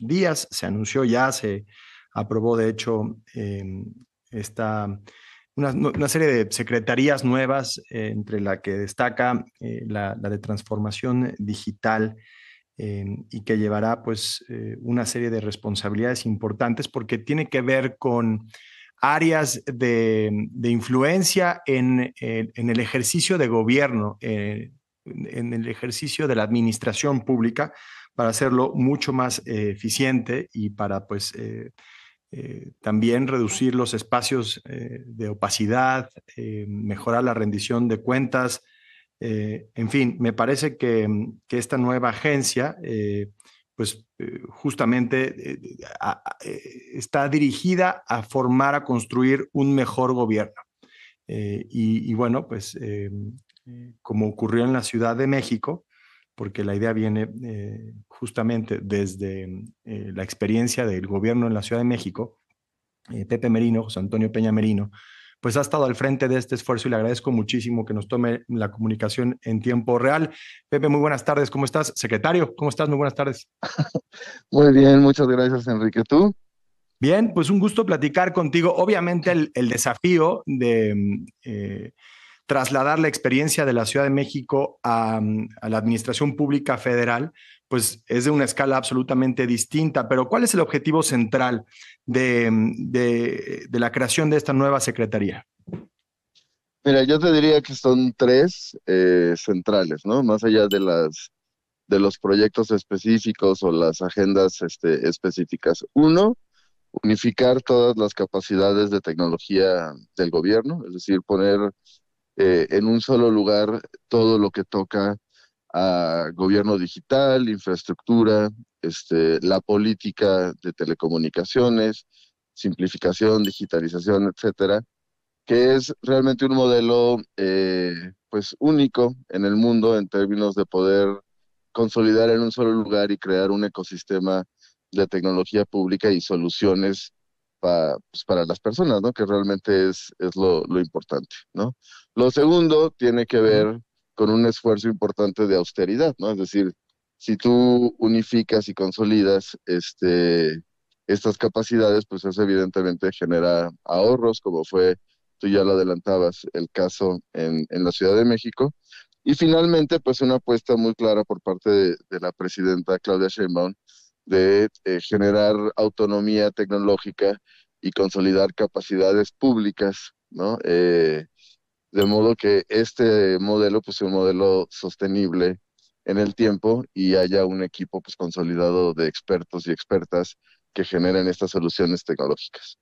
días. Se anunció ya, se aprobó de hecho em, esta, una, serie de secretarías nuevas, eh, entre la que destaca eh, la, de transformación digital. Em, y que llevará pues eh, una serie de responsabilidades importantes porque tiene que ver con áreas de, influencia en, el ejercicio de gobierno, en el ejercicio de la administración pública, para hacerlo mucho más eh, eficiente y para pues eh, eh, también reducir los espacios de opacidad, mejorar la rendición de cuentas. en fin, me parece que, mm, esta nueva agencia pues justamente está dirigida a formar, a construir un mejor gobierno. y, bueno, pues como ocurrió en la Ciudad de México, porque la idea viene eh, justamente desde mm, eh, la experiencia del gobierno en la Ciudad de México. Eh, Pepe Merino, José Antonio Peña Merino, pues ha estado al frente de este esfuerzo y le agradezco muchísimo que nos tome la comunicación en tiempo real. Pepe, muy buenas tardes, ¿cómo estás? Secretario, ¿cómo estás? Muy buenas tardes. Muy bien, muchas gracias, Enrique. ¿Tú? Bien, pues un gusto platicar contigo. Obviamente el, desafío de... Mm, trasladar la experiencia de la Ciudad de México a, la Administración Pública Federal, pues es de una escala absolutamente distinta. Pero ¿cuál es el objetivo central de, la creación de esta nueva Secretaría? Mira, yo te diría que son tres eh, centrales, ¿no? Más allá de los proyectos específicos o las agendas este, específicas. Uno, unificar todas las capacidades de tecnología del gobierno, es decir, poner eh, en un solo lugar todo lo que toca a gobierno digital, infraestructura, este, la política de telecomunicaciones, simplificación, digitalización, etcétera, que es realmente un modelo eh, pues único en el mundo en términos de poder consolidar en un solo lugar y crear un ecosistema de tecnología pública y soluciones pues, para, las personas, ¿no? Que realmente es, lo, importante, ¿no? Lo segundo tiene que ver con un esfuerzo importante de austeridad, ¿no? Es decir, si tú unificas y consolidas este, estas capacidades, pues eso evidentemente genera ahorros, como fue, tú ya lo adelantabas, el caso en, la Ciudad de México. Y finalmente, pues una apuesta muy clara por parte de, de la presidenta Claudia Sheinbaum de eh, generar autonomía tecnológica y consolidar capacidades públicas, ¿no? Eh, de modo que este modelo sea pues, un modelo sostenible en el tiempo y haya un equipo pues, consolidado de expertos y expertas que generen estas soluciones tecnológicas.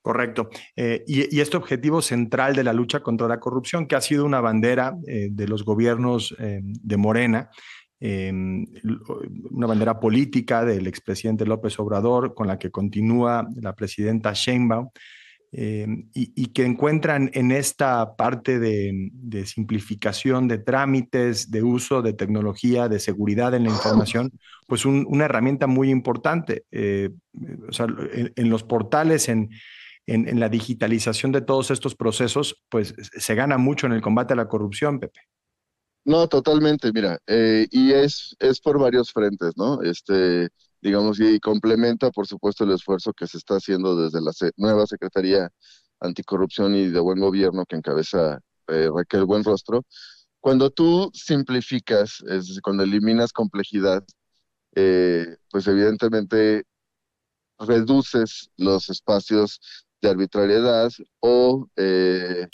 Correcto. Eh, y, este objetivo central de la lucha contra la corrupción, que ha sido una bandera de los gobiernos de Morena, Em, una bandera política del expresidente López Obrador con la que continúa la presidenta Sheinbaum. Em, y, que encuentran en esta parte de, simplificación de trámites, de uso de tecnología, de seguridad en la información, pues una herramienta muy importante. Eh, en, los portales, en, en, la digitalización de todos estos procesos, pues se gana mucho en el combate a la corrupción, Pepe. No, totalmente, mira, eh, y es, es por varios frentes, ¿no? Este, digamos, y complementa, por supuesto, el esfuerzo que se está haciendo desde la nueva Secretaría Anticorrupción y de Buen Gobierno que encabeza eh, Raquel Buenrostro. Cuando tú simplificas, es decir, cuando eliminas complejidad, eh, pues evidentemente reduces los espacios de arbitrariedad o... Eh,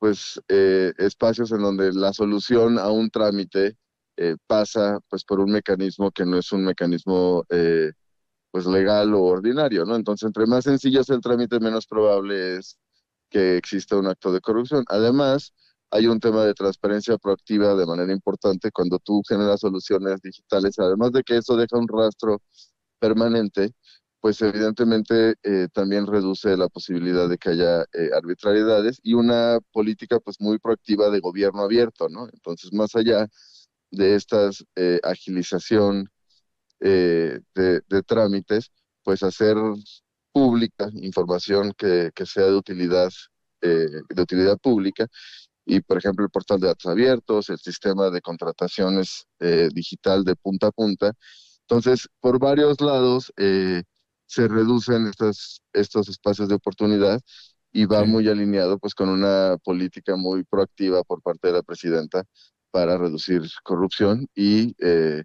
pues eh, espacios en donde la solución a un trámite eh, pasa pues por un mecanismo que no es un mecanismo eh, pues legal o ordinario, ¿no? Entonces, entre más sencillo es el trámite, menos probable es que exista un acto de corrupción. Además, hay un tema de transparencia proactiva de manera importante cuando tú generas soluciones digitales, además de que eso deja un rastro permanente, pues evidentemente eh, también reduce la posibilidad de que haya eh, arbitrariedades y una política pues muy proactiva de gobierno abierto, ¿no? Entonces, más allá de estas eh, agilización de, de, trámites, pues hacer pública información que, que sea de utilidad, de utilidad pública y por ejemplo el portal de datos abiertos, el sistema de contrataciones digital de punta a punta. Entonces, por varios lados, se reducen estos espacios de oportunidad y va muy alineado pues con una política muy proactiva por parte de la presidenta para reducir corrupción y eh,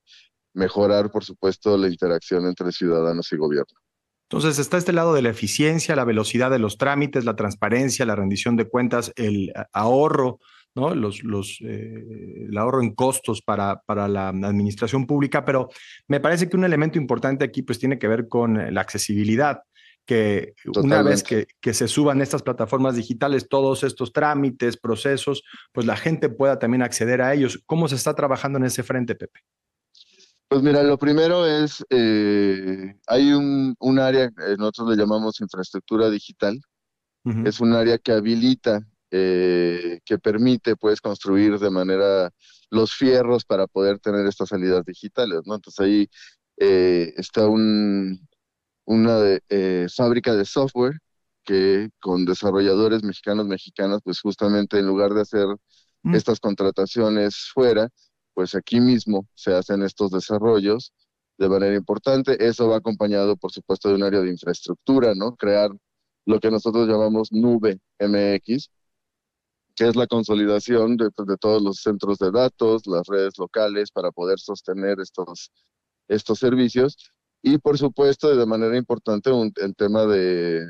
mejorar, por supuesto, la interacción entre ciudadanos y gobierno. Entonces está este lado de la eficiencia, la velocidad de los trámites, la transparencia, la rendición de cuentas, el eh, ahorro los, eh, el ahorro en costos para, la administración pública, pero me parece que un elemento importante aquí pues tiene que ver con eh, la accesibilidad que una vez que, se suban estas plataformas digitales, todos estos trámites, procesos, pues la gente pueda también acceder a ellos. ¿Cómo se está trabajando en ese frente, Pepe? Pues mira, lo primero es, eh, hay un, un área, nosotros le llamamos infraestructura digital, es un área que habilita eh, que permite pues construir de manera los fierros para poder tener estas salidas digitales, ¿no? Entonces ahí eh, está una eh, fábrica de software que con desarrolladores mexicanos, mexicanas, pues justamente en lugar de hacer mm. estas contrataciones fuera, pues aquí mismo se hacen estos desarrollos de manera importante. Eso va acompañado, por supuesto, de un área de infraestructura, ¿no? Crear lo que nosotros llamamos nube MX, que es la consolidación pues, de, todos los centros de datos, las redes locales para poder sostener estos, estos servicios. Y por supuesto, de manera importante, el tema de,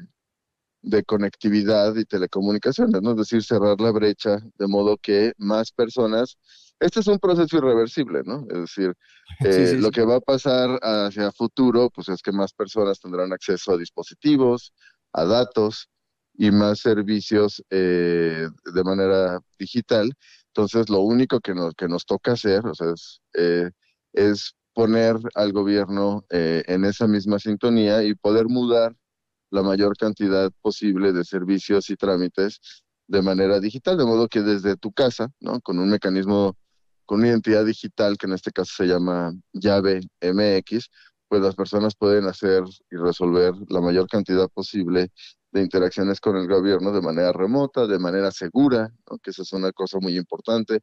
conectividad y telecomunicaciones, ¿no? es decir, cerrar la brecha de modo que más personas este es un proceso irreversible, ¿no? Es decir, eh, lo que va a pasar hacia futuro, pues es que más personas tendrán acceso a dispositivos, a datos, y más servicios eh, de manera digital. Entonces, lo único que nos, que nos toca hacer eh, es, poner al gobierno eh, en esa misma sintonía y poder mudar la mayor cantidad posible de servicios y trámites de manera digital, de modo que desde tu casa, con un mecanismo, con una identidad digital, que en este caso se llama llave MX, pues las personas pueden hacer y resolver la mayor cantidad posible de interacciones con el gobierno de manera remota, de manera segura, que es una cosa muy importante.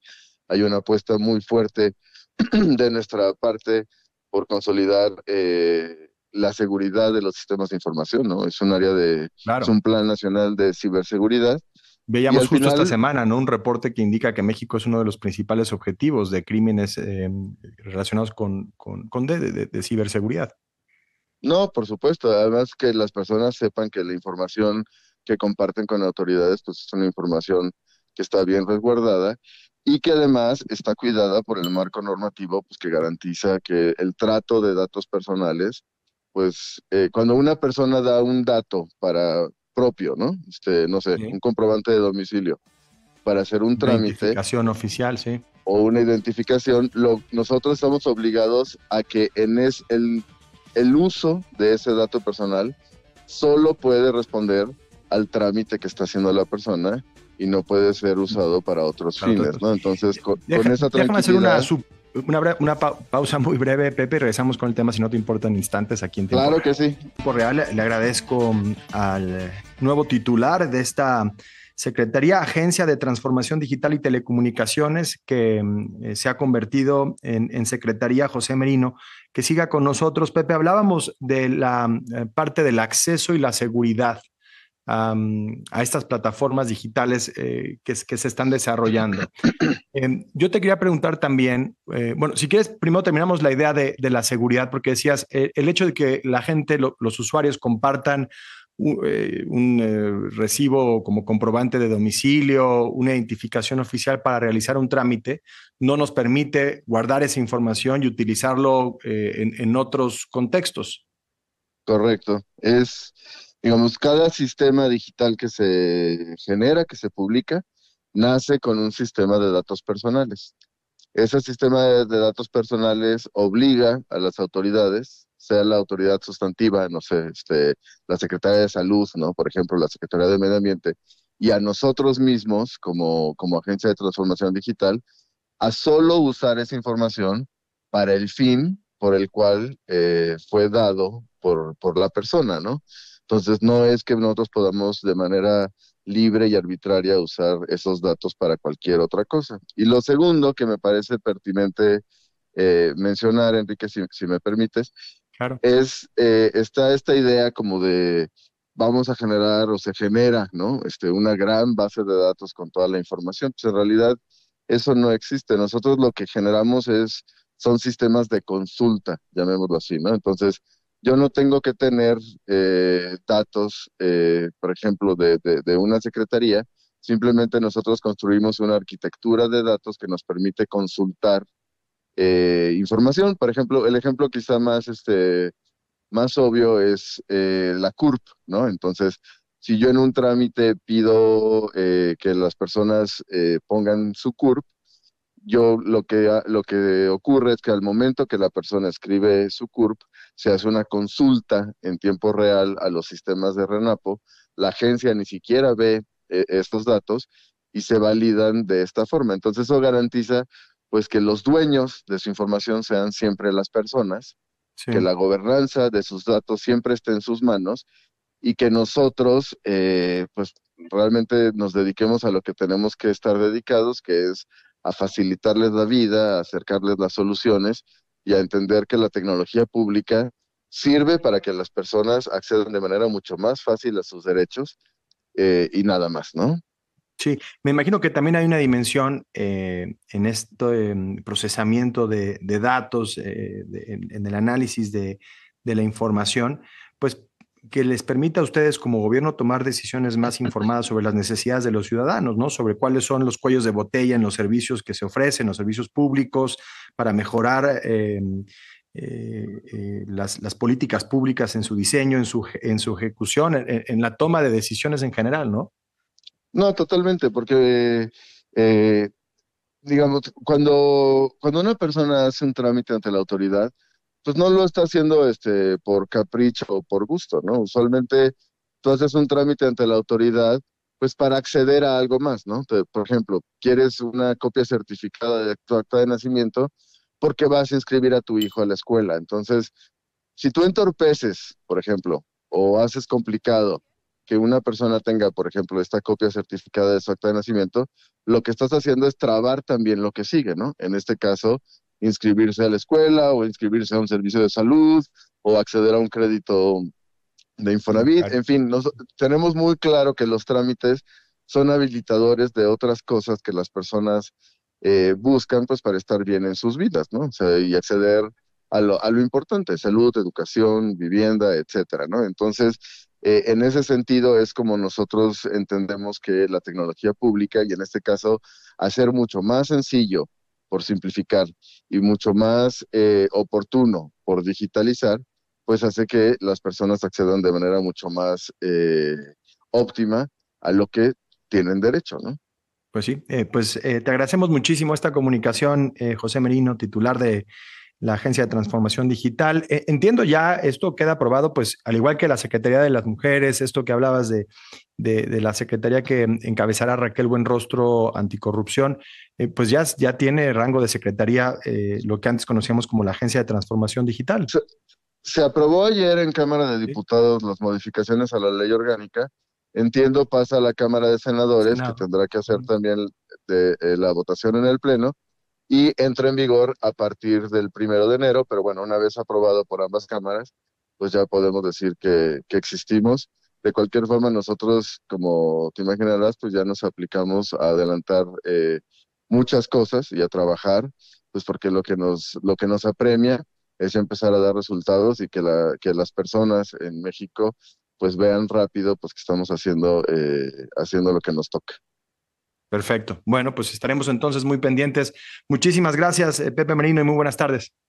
Hay una apuesta muy fuerte de nuestra parte por consolidar eh, la seguridad de los sistemas de información, ¿no? Es un área de, es un plan nacional de ciberseguridad. Veíamos justo esta semana, ¿no? Un reporte que indica que México es uno de los principales objetivos de crímenes eh, relacionados con, con, de ciberseguridad. No, por supuesto. Además que las personas sepan que la información que comparten con autoridades pues es una información que está bien resguardada y que además está cuidada por el marco normativo pues que garantiza que el trato de datos personales pues eh, cuando una persona da un dato para propio, ¿no? Este, no sé, un comprobante de domicilio para hacer un trámite. Identificación oficial, sí. O una identificación, nosotros estamos obligados a que en es, el el uso de ese dato personal solo puede responder al trámite que está haciendo la persona y no puede ser usado para otros fines, Entonces, con, esa Hacer una, una, pausa muy breve, Pepe, y regresamos con el tema, si no te importan instantes aquí en Claro que sí. Por real, le, agradezco mm, al nuevo titular de esta Secretaría Agencia de Transformación Digital y Telecomunicaciones, que mm, eh, se ha convertido en Secretaría José Merino, que siga con nosotros. Pepe, hablábamos de la eh, parte del acceso y la seguridad a estas plataformas digitales eh, que, se están desarrollando. Em, yo te quería preguntar también, eh, bueno, si quieres, primero terminamos la idea de, la seguridad, porque decías, el hecho de que la gente, los usuarios compartan eh, un, eh, recibo como comprobante de domicilio, una identificación oficial para realizar un trámite, no nos permite guardar esa información y utilizarlo eh, en, otros contextos. Correcto. Es, digamos, cada sistema digital que se genera, que se publica, nace con un sistema de datos personales. Ese sistema de datos personales obliga a las autoridades sea la autoridad sustantiva, no sé, este, la Secretaría de Salud, ¿no? Por ejemplo, la Secretaría de Medio Ambiente, y a nosotros mismos como, agencia de transformación digital, a solo usar esa información para el fin por el cual eh, fue dado por, la persona, ¿no? Entonces, no es que nosotros podamos de manera libre y arbitraria usar esos datos para cualquier otra cosa. Y lo segundo que me parece pertinente eh, mencionar, Enrique, si me permites, es, eh, está esta idea como de vamos a generar o se genera, ¿no? Este, una gran base de datos con toda la información. Pues en realidad eso no existe. Nosotros lo que generamos es, son sistemas de consulta, llamémoslo así, ¿no? Entonces, yo no tengo que tener eh, datos, eh, por ejemplo, de, de una secretaría, simplemente nosotros construimos una arquitectura de datos que nos permite consultar eh, información. Por ejemplo, el ejemplo quizá más, este, más obvio es eh, la CURP, ¿no? Entonces, si yo en un trámite pido eh, que las personas pongan su CURP, yo lo que, lo que ocurre es que al momento que la persona escribe su CURP, se hace una consulta en tiempo real a los sistemas de RENAPO, la agencia ni siquiera ve estos datos y se validan de esta forma. Entonces eso garantiza pues que los dueños de su información sean siempre las personas, que la gobernanza de sus datos siempre esté en sus manos y que nosotros, eh, pues realmente nos dediquemos a lo que tenemos que estar dedicados, que es a facilitarles la vida, a acercarles las soluciones y a entender que la tecnología pública sirve para que las personas accedan de manera mucho más fácil a sus derechos eh, y nada más, ¿no? Sí, me imagino que también hay una dimensión eh, en este em, procesamiento de, datos, eh, en, el análisis de, la información, pues que les permita a ustedes como gobierno tomar decisiones más informadas sobre las necesidades de los ciudadanos, ¿no? Sobre cuáles son los cuellos de botella en los servicios que se ofrecen, los servicios públicos, para mejorar eh, las, políticas públicas en su diseño, en su, ejecución, en la toma de decisiones en general, ¿no? No, totalmente, porque, eh, digamos, cuando, cuando una persona hace un trámite ante la autoridad, pues no lo está haciendo este, por capricho o por gusto, ¿no? Usualmente tú haces un trámite ante la autoridad, pues para acceder a algo más, ¿no? por ejemplo, quieres una copia certificada de tu acta de nacimiento porque vas a inscribir a tu hijo a la escuela. Entonces, si tú entorpeces, por ejemplo, o haces complicado que una persona tenga, por ejemplo, esta copia certificada de su acta de nacimiento, lo que estás haciendo es trabar también lo que sigue, ¿no? En este caso, inscribirse a la escuela o inscribirse a un servicio de salud o acceder a un crédito de Infonavit. En fin, tenemos muy claro que los trámites son habilitadores de otras cosas que las personas eh, buscan pues para estar bien en sus vidas, ¿no? y acceder a lo, a lo importante, salud, educación, vivienda, etcétera, ¿no? Entonces, eh, en ese sentido es como nosotros entendemos que la tecnología pública, y en este caso, hacer mucho más sencillo, por simplificar, y mucho más eh, oportuno, por digitalizar, pues hace que las personas accedan de manera mucho más eh, óptima a lo que tienen derecho, ¿no? Pues sí, pues te agradecemos muchísimo esta comunicación, José Merino, titular de la Agencia de Transformación Digital. E, entiendo ya, esto queda aprobado, pues al igual que la Secretaría de las Mujeres, esto que hablabas de, de, la Secretaría que encabezará Raquel Buenrostro Anticorrupción, eh, pues ya, ya tiene rango de Secretaría eh, lo que antes conocíamos como la Agencia de Transformación Digital. Se, aprobó ayer en Cámara de Diputados las modificaciones a la ley orgánica. Entiendo pasa a la Cámara de Senadores, que tendrá que hacer también eh, la votación en el Pleno y entra en vigor a partir del primero de enero, pero bueno, una vez aprobado por ambas cámaras, pues ya podemos decir que, que existimos. De cualquier forma, nosotros, como te imaginarás, pues ya nos aplicamos a adelantar eh, muchas cosas y a trabajar, pues porque lo que nos, lo que nos apremia es empezar a dar resultados y que, la, que las personas en México pues vean rápido pues que estamos haciendo, eh, haciendo lo que nos toca. Perfecto. Bueno, pues estaremos entonces muy pendientes. Muchísimas gracias, eh, Pepe Merino, y muy buenas tardes.